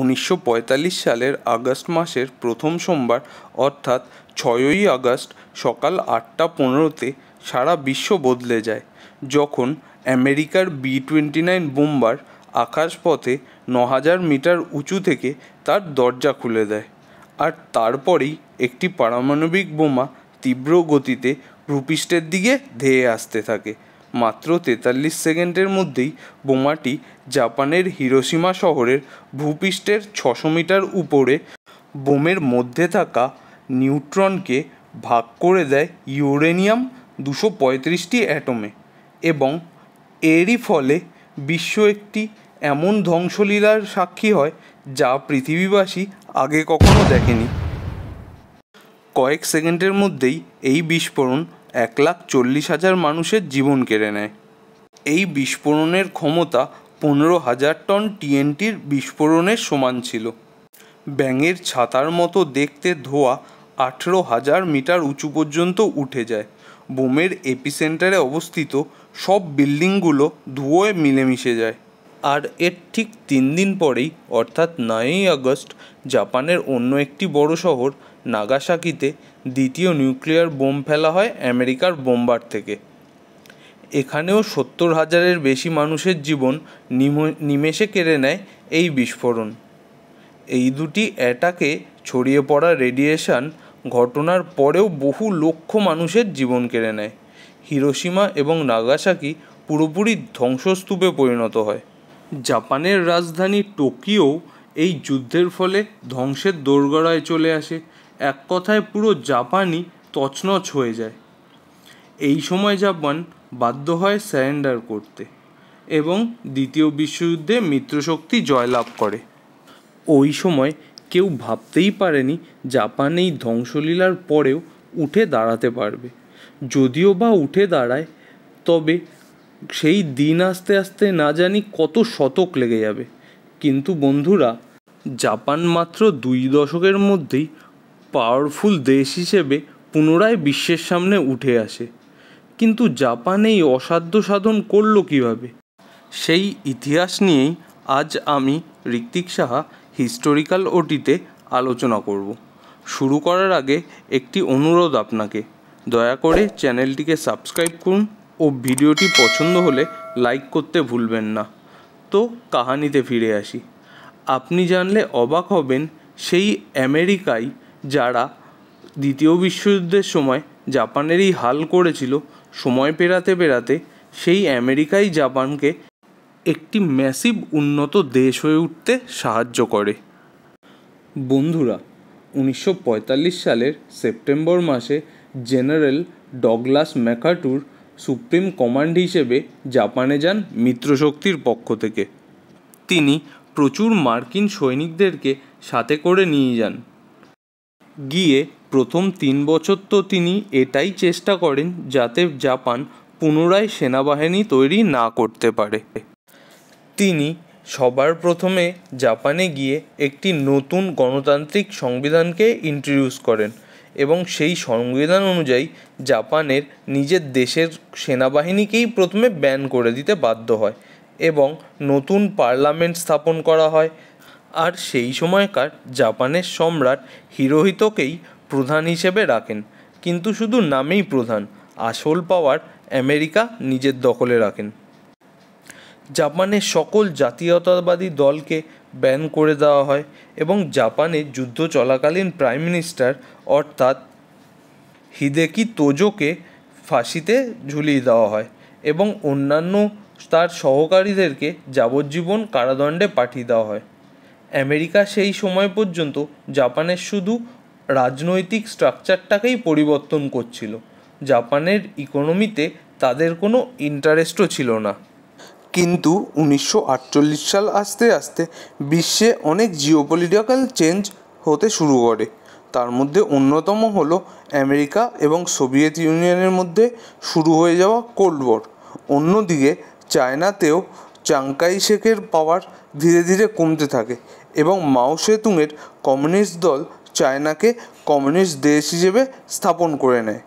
উনিশশো সালের আগস্ট মাসের প্রথম সোমবার অর্থাৎ ছয়ই আগস্ট সকাল আটটা পনেরোতে সারা বিশ্ব বদলে যায় যখন আমেরিকার বি টোয়েন্টি নাইন বোম্বার আকাশপথে ন হাজার মিটার উঁচু থেকে তার দরজা খুলে দেয় আর তারপরেই একটি পারমাণবিক বোমা তীব্র গতিতে ভূপৃষ্ঠের দিকে ধেয়ে আসতে থাকে মাত্র তেতাল্লিশ সেকেন্ডের মধ্যেই বোমাটি জাপানের হিরোশিমা শহরের ভূপৃষ্ঠের ছশো মিটার উপরে বোমের মধ্যে থাকা নিউট্রনকে ভাগ করে দেয় ইউরেনিয়াম দুশো পঁয়ত্রিশটি অ্যাটমে এবং এরই ফলে বিশ্ব একটি এমন ধ্বংসলীলার সাক্ষী হয় যা পৃথিবীবাসী আগে কখনো দেখেনি কয়েক সেকেন্ডের মধ্যেই এই বিস্ফোরণ এক লাখ চল্লিশ হাজার মানুষের জীবন কেড়ে নেয় এই বিস্ফোরণের ক্ষমতা পনেরো হাজার টন টিএনটির বিস্ফোরণের সমান ছিল ব্যাঙের ছাতার মতো দেখতে ধোয়া আঠেরো হাজার মিটার উঁচু পর্যন্ত উঠে যায় বোমের এপিসেন্টারে অবস্থিত সব বিল্ডিংগুলো ধুয়োয় মিলেমিশে যায় আর এর ঠিক তিন দিন পরেই অর্থাৎ নয়ই আগস্ট জাপানের অন্য একটি বড় শহর নাগাসাকিতে দ্বিতীয় নিউক্লিয়ার বোম ফেলা হয় আমেরিকার বোম্বার থেকে এখানেও সত্তর হাজারের বেশি মানুষের জীবন নিমেষে কেড়ে নেয় এই বিস্ফোরণ এই দুটি অ্যাটাকে ছড়িয়ে পড়া রেডিয়েশন ঘটনার পরেও বহু লক্ষ মানুষের জীবন কেড়ে নেয় হিরোশিমা এবং নাগাসাকি পুরোপুরি ধ্বংসস্তূপে পরিণত হয় জাপানের রাজধানী টোকিও এই যুদ্ধের ফলে ধ্বংসের দোরগড়ায় চলে আসে এক কথায় পুরো জাপানই তছনছ হয়ে যায় এই সময় জাপান বাধ্য হয় স্যারেন্ডার করতে এবং দ্বিতীয় বিশ্বযুদ্ধে মিত্রশক্তি জয়লাভ করে ওই সময় কেউ ভাবতেই পারেনি জাপান এই ধ্বংসলীলার পরেও উঠে দাঁড়াতে পারবে যদিও বা উঠে দাঁড়ায় তবে সেই দিন আস্তে আস্তে না জানি কত শতক লেগে যাবে কিন্তু বন্ধুরা জাপান মাত্র দুই দশকের মধ্যেই পাওয়ারফুল দেশ হিসেবে পুনরায় বিশ্বের সামনে উঠে আসে কিন্তু জাপান এই অসাধ্য সাধন করল কীভাবে সেই ইতিহাস নিয়েই আজ আমি ঋত্বিক সাহা হিস্টোরিক্যাল ওটিতে আলোচনা করব শুরু করার আগে একটি অনুরোধ আপনাকে দয়া করে চ্যানেলটিকে সাবস্ক্রাইব করুন ও ভিডিওটি পছন্দ হলে লাইক করতে ভুলবেন না তো কাহানিতে ফিরে আসি আপনি জানলে অবাক হবেন সেই আমেরিকায় যারা দ্বিতীয় বিশ্বযুদ্ধের সময় জাপানেরই হাল করেছিল সময় পেরাতে পেরাতে সেই আমেরিকাই জাপানকে একটি ম্যাসিভ উন্নত দেশ হয়ে উঠতে সাহায্য করে বন্ধুরা উনিশশো সালের সেপ্টেম্বর মাসে general Douglas MacArthur supreme command হিসেবে জাপানে যান মিত্রশক্তির পক্ষ থেকে তিনি প্রচুর মার্কিন সৈনিকদেরকে সাথে করে নিয়ে যান গিয়ে প্রথম তিন বছর তো তিনি এটাই চেষ্টা করেন যাতে জাপান পুনরায় সেনাবাহিনী তৈরি না করতে পারে তিনি সবার প্রথমে জাপানে গিয়ে একটি নতুন গণতান্ত্রিক সংবিধানকে ইন্ট্রোডিউস করেন এবং সেই সংবিধান অনুযায়ী জাপানের নিজের দেশের সেনাবাহিনীকেই প্রথমে ব্যান করে দিতে বাধ্য হয় এবং নতুন পার্লামেন্ট স্থাপন করা হয় আর সেই সময়কার জাপানের সম্রাট হিরোহিতকেই প্রধান হিসেবে রাখেন কিন্তু শুধু নামেই প্রধান আসল পাওয়ার আমেরিকা নিজের দখলে রাখেন জাপানের সকল জাতীয়তাবাদী দলকে ব্যান করে দেওয়া হয় এবং জাপানে যুদ্ধ চলাকালীন প্রাইম মিনিস্টার অর্থাৎ হিদেকি তোজোকে ফাঁসিতে ঝুলিয়ে দেওয়া হয় এবং অন্যান্য তার সহকারীদেরকে যাবজ্জীবন কারাদণ্ডে পাঠিয়ে দেওয়া হয় আমেরিকা সেই সময় পর্যন্ত জাপানের শুধু রাজনৈতিক স্ট্রাকচারটাকেই পরিবর্তন করছিল জাপানের ইকোনমিতে তাদের কোনো ইন্টারেস্টও ছিল না কিন্তু উনিশশো সাল আস্তে আস্তে বিশ্বে অনেক জিওপলিটিক্যাল চেঞ্জ হতে শুরু করে তার মধ্যে অন্যতম হল আমেরিকা এবং সোভিয়েত ইউনিয়নের মধ্যে শুরু হয়ে যাওয়া কোল্ড ওয়ার অন্যদিকে চায়নাতেও চাংকাই শেখের পাওয়ার ধীরে ধীরে কমতে থাকে এবং মাও সেতুংয়ের কমিউনিস্ট দল চায়নাকে কমিউনিস্ট দেশ হিসেবে স্থাপন করে নেয়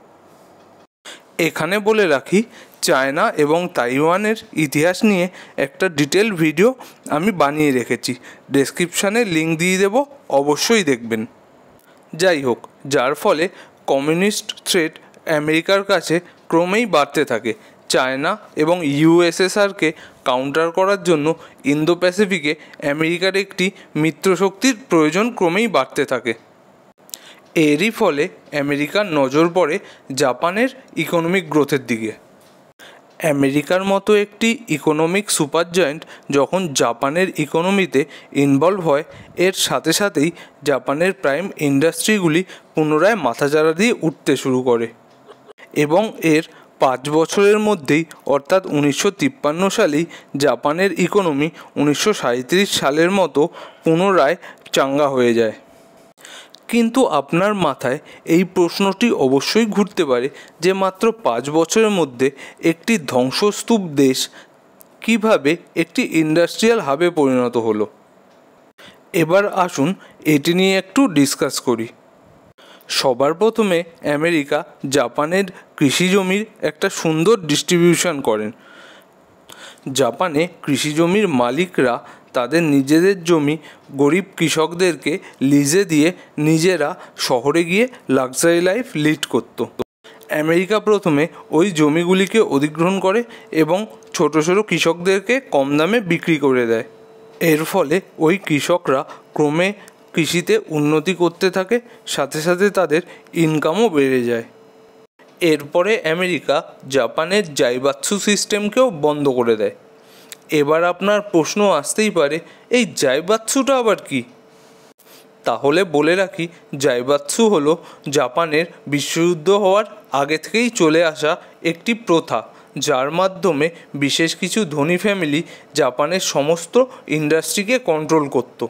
এখানে বলে রাখি চায়না এবং তাইওয়ানের ইতিহাস নিয়ে একটা ডিটেল ভিডিও আমি বানিয়ে রেখেছি ডেসক্রিপশানে লিঙ্ক দিয়ে দেব অবশ্যই দেখবেন যাই হোক যার ফলে কমিউনিস্ট থ্রেট আমেরিকার কাছে ক্রমেই বাড়তে থাকে চায়না এবং ইউএসএসআরকে কাউন্টার করার জন্য ইন্দো প্যাসিফিকে আমেরিকার একটি মিত্রশক্তির প্রয়োজন ক্রমেই বাড়তে থাকে এরই ফলে আমেরিকার নজর পড়ে জাপানের ইকোনমিক গ্রোথের দিকে আমেরিকার মতো একটি ইকোনমিক সুপার জয়েন্ট যখন জাপানের ইকোনমিতে ইনভলভ হয় এর সাথে সাথেই জাপানের প্রাইম ইন্ডাস্ট্রিগুলি পুনরায় মাথাচাড়া দিয়ে উঠতে শুরু করে এবং এর পাঁচ বছরের মধ্যেই অর্থাৎ উনিশশো তিপ্পান্ন সালেই জাপানের ইকোনমি উনিশশো সাঁইত্রিশ সালের মতো পুনরায় চাঙ্গা হয়ে যায় কিন্তু আপনার মাথায় এই প্রশ্নটি অবশ্যই ঘুরতে পারে যে মাত্র পাঁচ বছরের মধ্যে একটি ধ্বংসস্তূপ দেশ কিভাবে একটি ইন্ডাস্ট্রিয়াল হাবে পরিণত হলো এবার আসুন এটি নিয়ে একটু ডিসকাস করি সবার প্রথমে আমেরিকা জাপানের কৃষি জমির একটা সুন্দর ডিস্ট্রিবিউশন করেন জাপানে কৃষি জমির মালিকরা তাদের নিজেদের জমি গরিব কৃষকদেরকে লিজে দিয়ে নিজেরা শহরে গিয়ে লাক্সারি লাইফ লিড করত আমেরিকা প্রথমে ওই জমিগুলিকে অধিগ্রহণ করে এবং ছোট ছোটো কৃষকদেরকে কম দামে বিক্রি করে দেয় এর ফলে ওই কৃষকরা ক্রমে কৃষিতে উন্নতি করতে থাকে সাথে সাথে তাদের ইনকামও বেড়ে যায় এরপরে আমেরিকা জাপানের জাইবাৎসু সিস্টেমকেও বন্ধ করে দেয় এবার আপনার প্রশ্ন আসতেই পারে এই জাইবাৎসুটা আবার কি তাহলে বলে রাখি জাইবাৎসু হলো জাপানের বিশ্বযুদ্ধ হওয়ার আগে থেকেই চলে আসা একটি প্রথা যার মাধ্যমে বিশেষ কিছু ধনী ফ্যামিলি জাপানের সমস্ত ইন্ডাস্ট্রিকে কন্ট্রোল করতো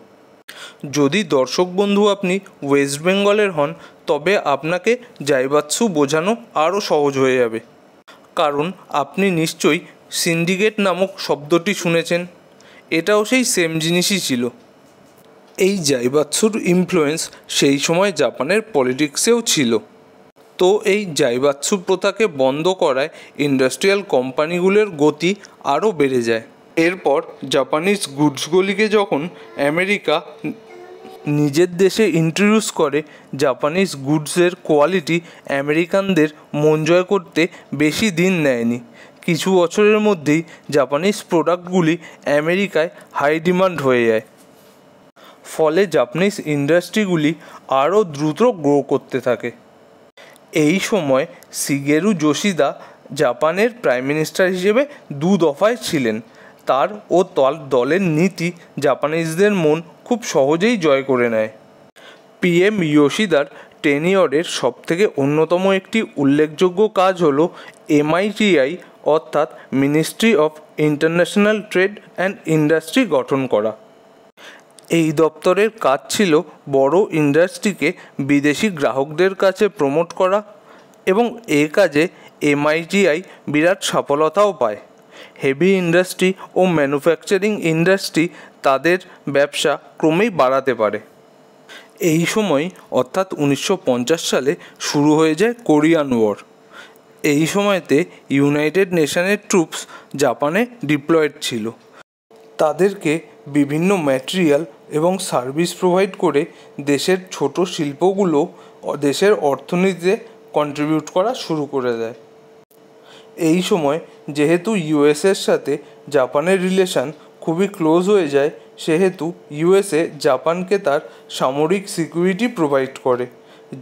যদি দর্শক বন্ধু আপনি ওয়েস্ট বেঙ্গলের হন তবে আপনাকে জাইবাৎসু বোঝানো আরও সহজ হয়ে যাবে কারণ আপনি নিশ্চয়ই সিন্ডিকেট নামক শব্দটি শুনেছেন এটাও সেই সেম জিনিসই ছিল এই জাইবাৎসুর ইনফ্লুয়েন্স সেই সময় জাপানের পলিটিক্সেও ছিল তো এই জাইবাৎসু প্রথাকে বন্ধ করায় ইন্ডাস্ট্রিয়াল কোম্পানিগুলোর গতি আরও বেড়ে যায় এরপর জাপানিজ গুডসগুলিকে যখন আমেরিকা নিজের দেশে ইন্ট্রোডিউস করে জাপানিজ গুডসের কোয়ালিটি আমেরিকানদের মন জয় করতে বেশি দিন নেয়নি কিছু বছরের মধ্যেই জাপানিজ প্রোডাক্টগুলি আমেরিকায় হাই ডিমান্ড হয়ে যায় ফলে জাপানিজ ইন্ডাস্ট্রিগুলি আরও দ্রুত গ্রো করতে থাকে এই সময় সিগেরু যোশিদা জাপানের প্রাইম মিনিস্টার হিসেবে দু দফায় ছিলেন তার ও তল দলের নীতি জাপানিজদের মন খুব সহজেই জয় করে নেয় পিএম ইয়োশিদার টেনিয়রের সবথেকে অন্যতম একটি উল্লেখযোগ্য কাজ হল এমআইটিআই অর্থাৎ ministry of international trade and industry গঠন করা এই দপ্তরের কাজ ছিল বড় ইন্ডাস্ট্রিকে বিদেশি গ্রাহকদের কাছে প্রমোট করা এবং এ কাজে এমআইটিআই বিরাট সফলতাও পায় হেভি ইন্ডাস্ট্রি ও ম্যানুফ্যাকচারিং ইন্ডাস্ট্রি তাদের ব্যবসা ক্রমেই বাড়াতে পারে এই সময় অর্থাৎ উনিশশো সালে শুরু হয়ে যায় কোরিয়ান ওয়ার এই সময়তে ইউনাইটেড নেশনের ট্রুপস জাপানে ডিপ্লয়েড ছিল তাদেরকে বিভিন্ন ম্যাটেরিয়াল এবং সার্ভিস প্রোভাইড করে দেশের ছোট শিল্পগুলো দেশের অর্থনীতিতে কন্ট্রিবিউট করা শুরু করে দেয় এই সময় যেহেতু ইউএসএর সাথে জাপানের রিলেশান খুবই ক্লোজ হয়ে যায় সেহেতু ইউএসএ জাপানকে তার সামরিক সিকিউরিটি প্রোভাইড করে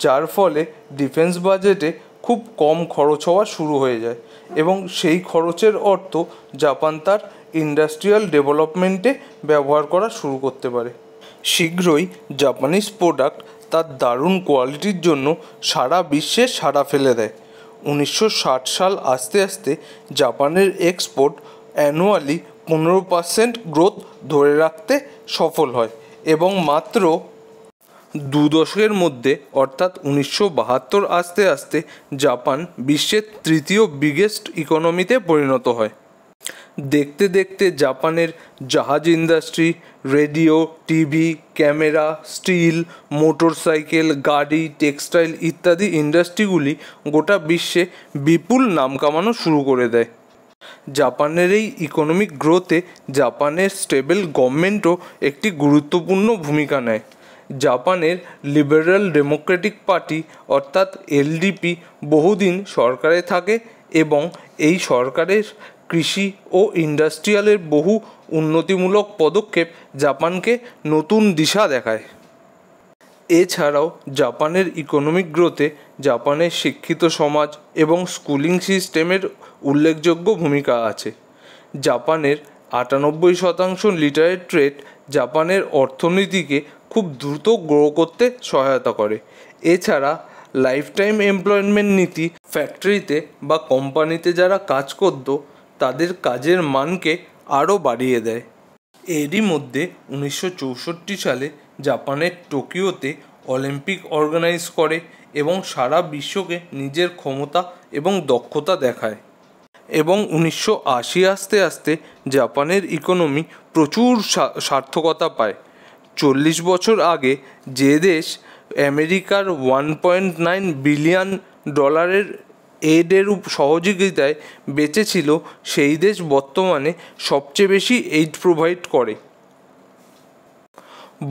যার ফলে ডিফেন্স বাজেটে খুব কম খরচ হওয়া শুরু হয়ে যায় এবং সেই খরচের অর্থ জাপান তার ইন্ডাস্ট্রিয়াল ডেভেলপমেন্টে ব্যবহার করা শুরু করতে পারে শীঘ্রই জাপানিজ প্রোডাক্ট তার দারুণ কোয়ালিটির জন্য সারা বিশ্বে সাড়া ফেলে দেয় উনিশশো সাল আস্তে আস্তে জাপানের এক্সপোর্ট অ্যানুয়ালি পনেরো পার্সেন্ট গ্রোথ ধরে রাখতে সফল হয় এবং মাত্র দু দশকের মধ্যে অর্থাৎ উনিশশো বাহাত্তর আস্তে আস্তে জাপান বিশ্বের তৃতীয় বিগেস্ট ইকোনমিতে পরিণত হয় দেখতে দেখতে জাপানের জাহাজ industry radio TV camera steel motorcycle গাড়ি টেক্সটাইল ইত্যাদি ইন্ডাস্ট্রিগুলি গোটা বিশ্বে বিপুল নাম কামানো শুরু করে দেয় জাপানের এই ইকোনমিক গ্রোথে জাপানের স্টেবল গভর্নমেন্টও একটি গুরুত্বপূর্ণ ভূমিকা নেয় জাপানের লিবারেল ডেমোক্রেটিক পার্টি অর্থাৎ এলডিপি বহুদিন সরকারে থাকে এবং এই সরকারের কৃষি ও ইন্ডাস্ট্রিয়ালের বহু উন্নতিমূলক পদক্ষেপ জাপানকে নতুন দিশা দেখায় এছাড়াও জাপানের ইকোনমিক গ্রোথে জাপানের শিক্ষিত সমাজ এবং স্কুলিং সিস্টেমের উল্লেখযোগ্য ভূমিকা আছে জাপানের আটানব্বই শতাংশ লিটারেট রেট জাপানের অর্থনীতিকে খুব দ্রুত গ্রো করতে সহায়তা করে এছাড়া লাইফটাইম এমপ্লয়মেন্ট নীতি ফ্যাক্টরিতে বা কোম্পানিতে যারা কাজ করত তাদের কাজের মানকে আরও বাড়িয়ে দেয় এরই মধ্যে উনিশশো চৌষট্টি সালে জাপানের টোকিওতে অলিম্পিক অর্গানাইজ করে এবং সারা বিশ্বকে নিজের ক্ষমতা এবং দক্ষতা দেখায় এবং উনিশশো আশি আস্তে আস্তে জাপানের ইকোনমি প্রচুর সার্থকতা পায় চল্লিশ বছর আগে যে দেশ আমেরিকার ওয়ান পয়েন্ট নাইন বিলিয়ন ডলারের এইডের সহযোগিতায় বেঁচে ছিল সেই দেশ বর্তমানে সবচেয়ে বেশি এইড প্রোভাইড করে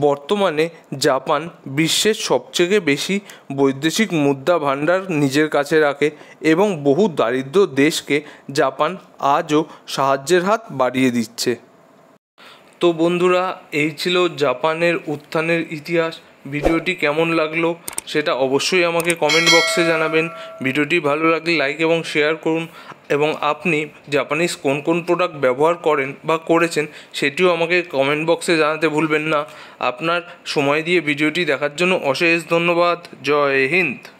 বর্তমানে জাপান বিশ্বের সবথেকে বেশি বৈদেশিক মুদ্রা ভাণ্ডার নিজের কাছে রাখে এবং বহু দারিদ্র দেশকে জাপান আজও সাহায্যের হাত বাড়িয়ে দিচ্ছে তো বন্ধুরা এই ছিল জাপানের উত্থানের ইতিহাস ভিডিওটি কেমন লাগলো সেটা অবশ্যই আমাকে কমেন্ট বক্সে জানাবেন ভিডিওটি ভালো লাগলে লাইক এবং শেয়ার করুন এবং আপনি জাপানিজ কোন কোন প্রোডাক্ট ব্যবহার করেন বা করেছেন সেটিও আমাকে কমেন্ট বক্সে জানাতে ভুলবেন না আপনার সময় দিয়ে ভিডিওটি দেখার জন্য অশেষ ধন্যবাদ জয় হিন্দ